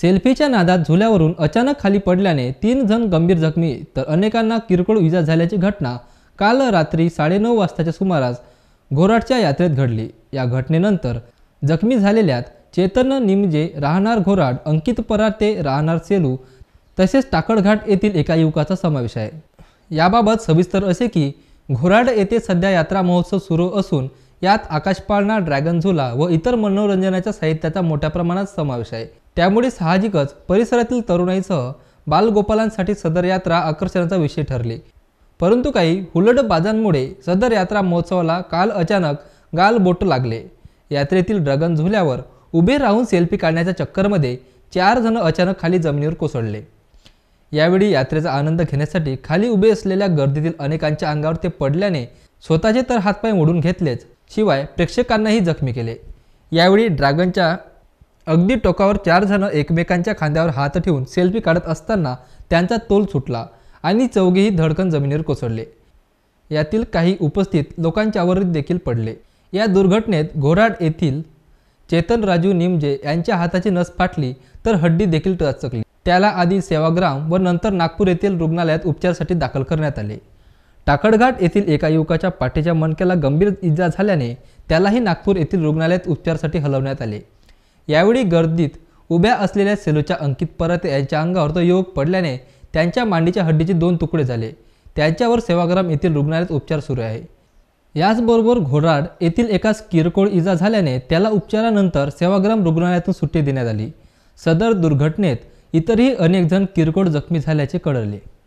सेल्फीच्या नादात झुल्यावरून अचानक खाली पडल्याने तीन जण गंभीर जखमी तर अनेकांना किरकोळ विजा झाल्याची घटना काल रात्री साडेनऊ वाजताच्या सुमारास घोराटच्या यात्रेत घडली या घटनेनंतर जखमी झालेल्यात चेतन निमजे राहणार घोराट अंकित पराते राहणार सेलू तसेच टाकडघाट येथील एका युवकाचा समावेश आहे याबाबत सविस्तर असे की घोराड येथे सध्या यात्रा महोत्सव सुरू असून यात आकाशपाळणा ड्रॅगन झुला व इतर मनोरंजनाच्या साहित्याचा मोठ्या प्रमाणात समावेश आहे त्यामुळे साहजिकच परिसरातील तरुणाईसह बालगोपालांसाठी सदर यात्रा आकर्षणाचा विषय ठरली परंतु काही हुलड बाजांमुळे सदर यात्रा महोत्सवाला काल अचानक गालबोट लागले यात्रेतील ड्रगन झुल्यावर उभे राहून सेल्फी काढण्याच्या चक्करमध्ये चार जण अचानक खाली जमिनीवर कोसळले यावेळी यात्रेचा आनंद घेण्यासाठी खाली उभे असलेल्या गर्दीतील अनेकांच्या अंगावर ते पडल्याने स्वतःचे तर हातपाय मोडून घेतलेच शिवाय प्रेक्षकांनाही जखमी केले यावेळी ड्रॅगनच्या अगदी टोकावर चार जणं एकमेकांच्या खांद्यावर हात ठेवून सेल्फी काढत असताना त्यांचा तोल सुटला आणि चौघेही धडकन जमिनीवर कोसळले यातील काही उपस्थित लोकांच्यावर देखील पडले या दुर्घटनेत घोराड येथील चेतन राजू निमजे यांच्या हाताची नस फाटली तर हड्डी देखील टचकली त्याला आधी सेवाग्राम व नंतर नागपूर येथील रुग्णालयात उपचारासाठी दाखल करण्यात आले टाकडघाट येथील एका युवकाच्या पाठीच्या मणक्याला गंभीर इजा झाल्याने त्यालाही नागपूर येथील रुग्णालयात उपचारासाठी हलवण्यात आले यावेळी गर्दीत उभ्या असलेल्या सेलूच्या अंकित परत यांच्या अंगावर तो योग पडल्याने त्यांच्या मांडीच्या हड्डीचे दोन तुकडे झाले त्यांच्यावर सेवाग्राम येथील रुग्णालयात उपचार सुरू आहे याचबरोबर घोराड येथील एका किरकोळ इजा झाल्याने त्याला उपचारानंतर सेवाग्राम रुग्णालयातून सुट्टी देण्यात आली सदर दुर्घटनेत इतरही अनेक जण किरकोळ जखमी झाल्याचे कळले